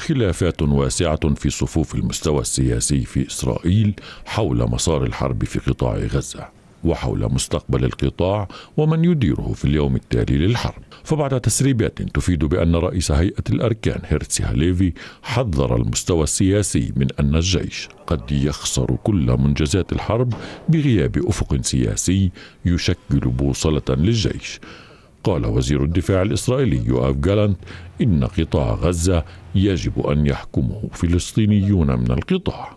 خلافات واسعة في صفوف المستوى السياسي في إسرائيل حول مسار الحرب في قطاع غزة وحول مستقبل القطاع ومن يديره في اليوم التالي للحرب فبعد تسريبات تفيد بأن رئيس هيئة الأركان هيرتسي هاليفي حذر المستوى السياسي من أن الجيش قد يخسر كل منجزات الحرب بغياب أفق سياسي يشكل بوصلة للجيش قال وزير الدفاع الإسرائيلي يوآف جالانت إن قطاع غزة يجب أن يحكمه فلسطينيون من القطاع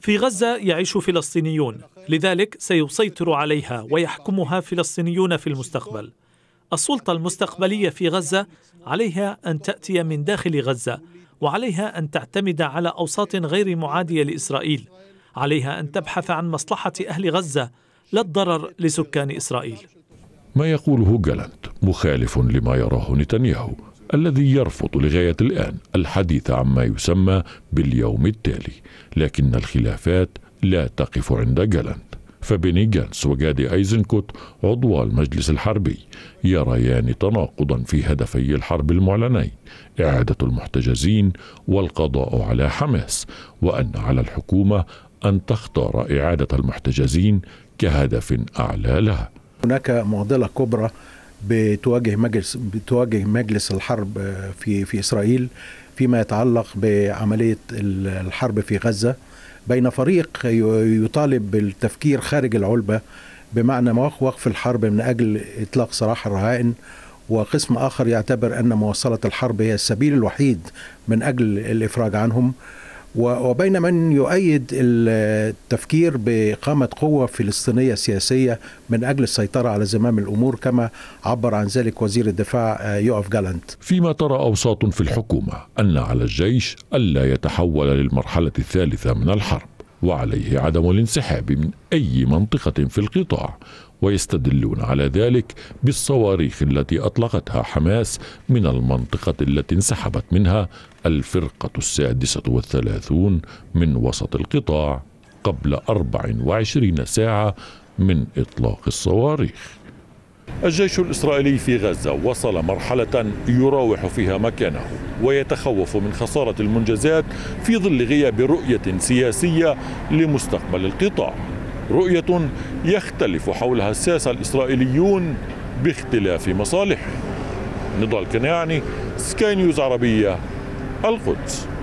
في غزة يعيش فلسطينيون لذلك سيسيطر عليها ويحكمها فلسطينيون في المستقبل السلطة المستقبلية في غزة عليها أن تأتي من داخل غزة وعليها أن تعتمد على أوساط غير معادية لإسرائيل عليها أن تبحث عن مصلحة أهل غزة لا الضرر لسكان إسرائيل ما يقوله جالانت مخالف لما يراه نتنياهو الذي يرفض لغاية الآن الحديث عما يسمى باليوم التالي لكن الخلافات لا تقف عند جالانت فبيني جانس وجادي ايزنكوت عضو المجلس الحربي يريان تناقضا في هدفي الحرب المعلنين اعاده المحتجزين والقضاء على حماس وان على الحكومه ان تختار اعاده المحتجزين كهدف اعلى لها هناك معضله كبرى بتواجه مجلس بتواجه مجلس الحرب آه، في في اسرائيل فيما يتعلق بعمليه الحرب في غزه بين فريق يطالب بالتفكير خارج العلبه بمعنى وقف الحرب من اجل اطلاق سراح الرهائن وقسم اخر يعتبر ان مواصله الحرب هي السبيل الوحيد من اجل الافراج عنهم وبين من يؤيد التفكير بإقامة قوة فلسطينية سياسية من أجل السيطرة على زمام الأمور كما عبر عن ذلك وزير الدفاع آه، يوف جالانت فيما ترى أوساط في الحكومة أن على الجيش ألا يتحول للمرحلة الثالثة من الحرب وعليه عدم الانسحاب من أي منطقة في القطاع ويستدلون على ذلك بالصواريخ التي أطلقتها حماس من المنطقة التي انسحبت منها الفرقة السادسة والثلاثون من وسط القطاع قبل 24 ساعة من إطلاق الصواريخ الجيش الإسرائيلي في غزة وصل مرحلة يراوح فيها مكانه ويتخوف من خسارة المنجزات في ظل غياب رؤية سياسية لمستقبل القطاع رؤية يختلف حولها الساسة الإسرائيليون باختلاف مصالحهم نضال كناعني سكاي نيوز عربية القدس